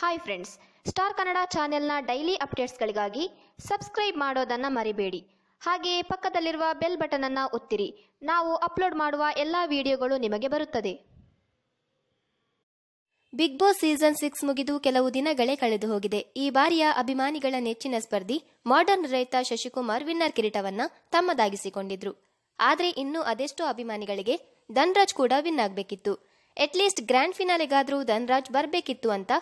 hi friends star Kannada ಚಾನೆಲ್ನ daily ಅಪ್ಡೇಟ್ಸ್ಗಳಿಗಾಗಿ subscribe ಮಾಡೋದನ್ನು ಮರಿಬೇಡಿ ಹಾಗೆಯೇ ಪಕ್ಕದಲ್ಲಿರುವ ಬೆಲ್ ಬಟನನ್ನು ಒತ್ತಿರಿ ನಾವು ಅಪ್ಲೋಡ್ ಮಾಡುವ ಎಲ್ಲ ವಿಡಿಯೋಗಳು ನಿಮಗೆ ಬರುತ್ತದೆ ಬಿಗ್ ಬಾಸ್ ಸೀಸನ್ ಸಿಕ್ಸ್ ಮುಗಿದು ಕೆಲವು ದಿನಗಳೇ ಕಳೆದು ಹೋಗಿದೆ ಈ ಬಾರಿಯ ಅಭಿಮಾನಿಗಳ ನೆಚ್ಚಿನ ಸ್ಪರ್ಧಿ ಮಾಡರ್ನ್ ರೈತ ಶಶಿಕುಮಾರ್ ವಿನ್ನರ್ ಕಿರೀಟವನ್ನ ತಮ್ಮದಾಗಿಸಿಕೊಂಡಿದ್ರು ಆದರೆ ಇನ್ನೂ ಅದೆಷ್ಟೋ ಅಭಿಮಾನಿಗಳಿಗೆ ಧನ್ರಾಜ್ ಕೂಡ ವಿನ್ ಆಗಬೇಕಿತ್ತು ಅಟ್ಲೀಸ್ಟ್ ಗ್ರ್ಯಾಂಡ್ ಫಿನಾಲೆಗಾದ್ರೂ ಧನ್ರಾಜ್ ಬರಬೇಕಿತ್ತು ಅಂತ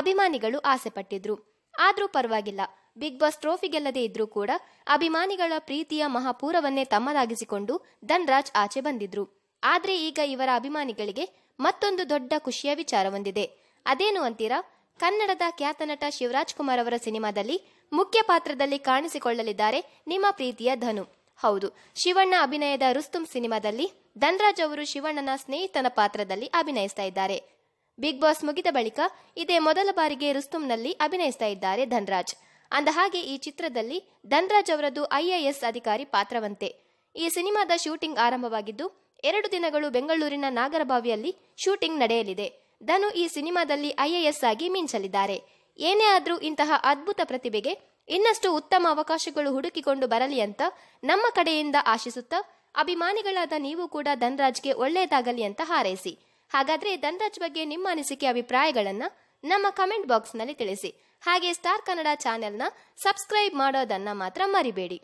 ಅಭಿಮಾನಿಗಳು ಆಸೆ ಪಟ್ಟಿದ್ರು ಆದ್ರೂ ಪರವಾಗಿಲ್ಲ ಬಿಗ್ ಬಾಸ್ ಟ್ರೋಫಿ ಗೆಲ್ಲದೇ ಇದ್ರೂ ಕೂಡ ಅಭಿಮಾನಿಗಳ ಪ್ರೀತಿಯ ಮಹಾಪೂರವನ್ನೇ ತಮ್ಮದಾಗಿಸಿಕೊಂಡು ಧನ್ರಾಜ್ ಆಚೆ ಬಂದಿದ್ರು ಆದ್ರೆ ಈಗ ಇವರ ಅಭಿಮಾನಿಗಳಿಗೆ ಮತ್ತೊಂದು ದೊಡ್ಡ ಖುಷಿಯ ವಿಚಾರವೊಂದಿದೆ ಅದೇನು ಅಂತೀರಾ ಕನ್ನಡದ ಖ್ಯಾತ ನಟ ಶಿವರಾಜ್ ಕುಮಾರ್ ಅವರ ಸಿನಿಮಾದಲ್ಲಿ ಮುಖ್ಯ ಪಾತ್ರದಲ್ಲಿ ಕಾಣಿಸಿಕೊಳ್ಳಲಿದ್ದಾರೆ ನಿಮ್ಮ ಪ್ರೀತಿಯ ಧನು ಹೌದು ಶಿವಣ್ಣ ಅಭಿನಯದ ರುಸ್ತುಂ ಸಿನಿಮಾದಲ್ಲಿ ಧನ್ರಾಜ್ ಅವರು ಶಿವಣ್ಣನ ಸ್ನೇಹಿತನ ಪಾತ್ರದಲ್ಲಿ ಅಭಿನಯಿಸ್ತಾ ಇದ್ದಾರೆ ಬಿಗ್ ಬಾಸ್ ಮುಗಿದ ಬಳಿಕ ಇದೇ ಮೊದಲ ಬಾರಿಗೆ ರುಸ್ತುಂನಲ್ಲಿ ಅಭಿನಯಿಸ್ತಾ ಇದ್ದಾರೆ ಧನ್ರಾಜ್ ಅಂದಹಾಗೆ ಈ ಚಿತ್ರದಲ್ಲಿ ಧನ್ರಾಜ್ ಅವರದ್ದು ಐಎಎಸ್ ಅಧಿಕಾರಿ ಪಾತ್ರವಂತೆ ಈ ಸಿನಿಮಾದ ಶೂಟಿಂಗ್ ಆರಂಭವಾಗಿದ್ದು ಎರಡು ದಿನಗಳು ಬೆಂಗಳೂರಿನ ನಾಗರಬಾವಿಯಲ್ಲಿ ಶೂಟಿಂಗ್ ನಡೆಯಲಿದೆ ಧನು ಈ ಸಿನಿಮಾದಲ್ಲಿ ಐಎಎಸ್ ಆಗಿ ಮಿಂಚಲಿದ್ದಾರೆ ಏನೇ ಆದರೂ ಇಂತಹ ಅದ್ಭುತ ಪ್ರತಿಭೆಗೆ ಇನ್ನಷ್ಟು ಉತ್ತಮ ಅವಕಾಶಗಳು ಹುಡುಕಿಕೊಂಡು ಬರಲಿ ಅಂತ ನಮ್ಮ ಕಡೆಯಿಂದ ಆಶಿಸುತ್ತಾ ಅಭಿಮಾನಿಗಳಾದ ನೀವು ಕೂಡ ಧನ್ರಾಜ್ಗೆ ಒಳ್ಳೆಯದಾಗಲಿ ಅಂತ ಹಾರೈಸಿ ಹಾಗಾದ್ರೆ ಧನ್ರಾಜ್ ಬಗ್ಗೆ ನಿಮ್ಮ ಅನಿಸಿಕೆ ಅಭಿಪ್ರಾಯಗಳನ್ನ ನಮ್ಮ ಕಮೆಂಟ್ ಬಾಕ್ಸ್ನಲ್ಲಿ ತಿಳಿಸಿ ಹಾಗೆ ಸ್ಟಾರ್ ಕನ್ನಡ ಚಾನೆಲ್ನ ಸಬ್ಸ್ಕ್ರೈಬ್ ಮಾಡೋದನ್ನ ಮಾತ್ರ ಮರಿಬೇಡಿ